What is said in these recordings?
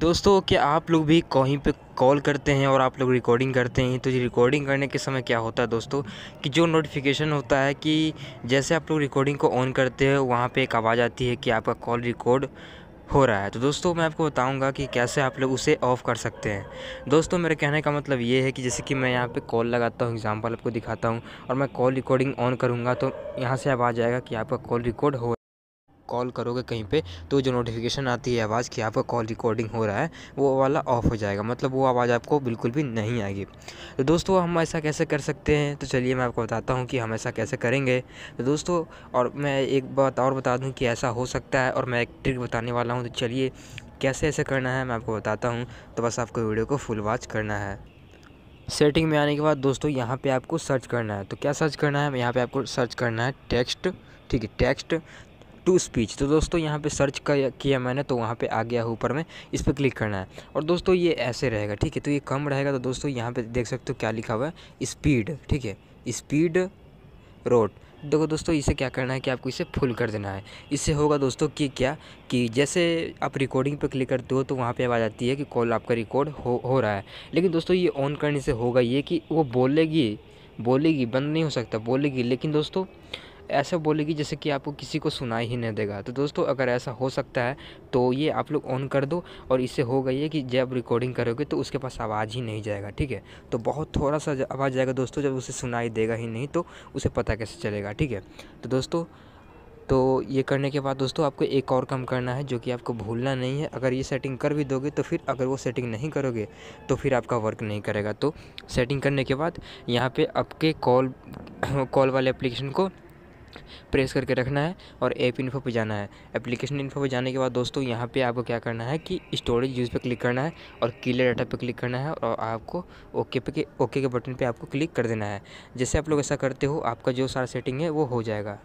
दोस्तों क्या आप लोग भी कहीं पे कॉल करते हैं और आप लोग रिकॉर्डिंग करते हैं तो रिकॉर्डिंग करने के समय क्या होता है दोस्तों कि जो नोटिफिकेशन होता है कि जैसे आप लोग रिकॉर्डिंग को ऑन करते हैं वहाँ पे एक आवाज़ आती है कि आपका कॉल रिकॉर्ड हो रहा है तो दोस्तों मैं आपको बताऊंगा कि कैसे आप लोग उसे ऑफ़ कर सकते हैं दोस्तों मेरे कहने का मतलब ये है कि जैसे कि मैं यहाँ पे कॉल लगाता हूँ एग्जांपल आपको दिखाता हूँ और मैं कॉल रिकॉर्डिंग ऑन करूँगा तो यहाँ से आवाज़ आएगा कि आपका कॉल रिकॉर्ड हो कॉल करोगे कहीं पे तो जो नोटिफिकेशन आती है आवाज़ कि आपका कॉल रिकॉर्डिंग हो रहा है वो वाला ऑफ हो जाएगा मतलब वो आवाज़ आपको बिल्कुल भी नहीं आएगी तो दोस्तों हम ऐसा कैसे कर सकते हैं तो चलिए मैं आपको बताता हूँ कि हम ऐसा कैसे करेंगे तो दोस्तों और मैं एक बात और बता दूँ कि ऐसा हो सकता है और मैं एक ट्रिक बताने वाला हूँ तो चलिए कैसे ऐसे करना है मैं आपको बताता हूँ तो बस आपको वीडियो को फुल वॉच करना है सेटिंग में आने के बाद दोस्तों यहाँ पे आपको सर्च करना है तो क्या सर्च करना है यहाँ पे आपको सर्च करना है टेक्स्ट ठीक है टेक्स्ट टू स्पीच तो दोस्तों यहाँ पे सर्च किया मैंने तो वहाँ पे आ गया है ऊपर में इस पर क्लिक करना है और दोस्तों ये ऐसे रहेगा ठीक है तो ये कम रहेगा तो दोस्तों यहाँ पे देख सकते हो क्या लिखा हुआ है स्पीड ठीक है स्पीड रोड देखो दोस्तों इसे क्या करना है कि आपको इसे फुल कर देना है इससे होगा दोस्तों कि क्या कि जैसे आप रिकॉर्डिंग पर क्लिक करते हो तो वहाँ पे आवाज़ आती है कि कॉल आपका रिकॉर्ड हो हो रहा है लेकिन दोस्तों ये ऑन करने से होगा ये कि वो बोलेगी बोलेगी बंद नहीं हो सकता बोलेगी लेकिन दोस्तों ऐसे बोलेगी जैसे कि आपको किसी को सुनाई ही नहीं देगा तो दोस्तों अगर ऐसा हो सकता है तो ये आप लोग ऑन कर दो और इससे हो गई है कि जब रिकॉर्डिंग करोगे तो उसके पास आवाज़ ही नहीं जाएगा ठीक है तो बहुत थोड़ा सा आवाज़ जाएगा दोस्तों जब उसे सुनाई देगा ही नहीं तो उसे पता कैसे चलेगा ठीक है तो दोस्तों तो ये करने के बाद दोस्तों आपको एक और काम करना है जो कि आपको भूलना नहीं है अगर ये सेटिंग कर भी दोगे तो फिर अगर वो सेटिंग नहीं करोगे तो फिर आपका वर्क नहीं करेगा तो सेटिंग करने के बाद यहाँ पे आपके कॉल कॉल वाले एप्लीकेशन को प्रेस करके रखना है और ऐप इन्फो पे जाना है एप्लीकेशन इन्फो पे जाने के बाद दोस्तों यहाँ पे आपको क्या करना है कि स्टोरेज यूज़ पे क्लिक करना है और क्लियर डाटा पे क्लिक करना है और आपको ओके पे के ओके के बटन पे आपको क्लिक कर देना है जैसे आप लोग ऐसा करते हो आपका जो सारा सेटिंग है वो हो जाएगा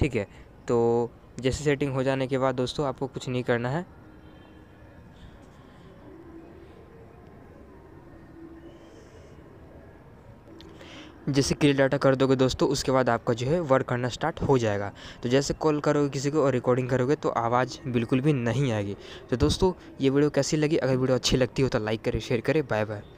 ठीक है तो जैसे सेटिंग हो जाने के बाद दोस्तों आपको कुछ नहीं करना है जैसे क्लियर डाटा कर दोगे दोस्तों उसके बाद आपका जो है वर्क करना स्टार्ट हो जाएगा तो जैसे कॉल करोगे किसी को और रिकॉर्डिंग करोगे तो आवाज़ बिल्कुल भी नहीं आएगी तो दोस्तों ये वीडियो कैसी लगी अगर वीडियो अच्छी लगती हो तो लाइक करें शेयर करें बाय बाय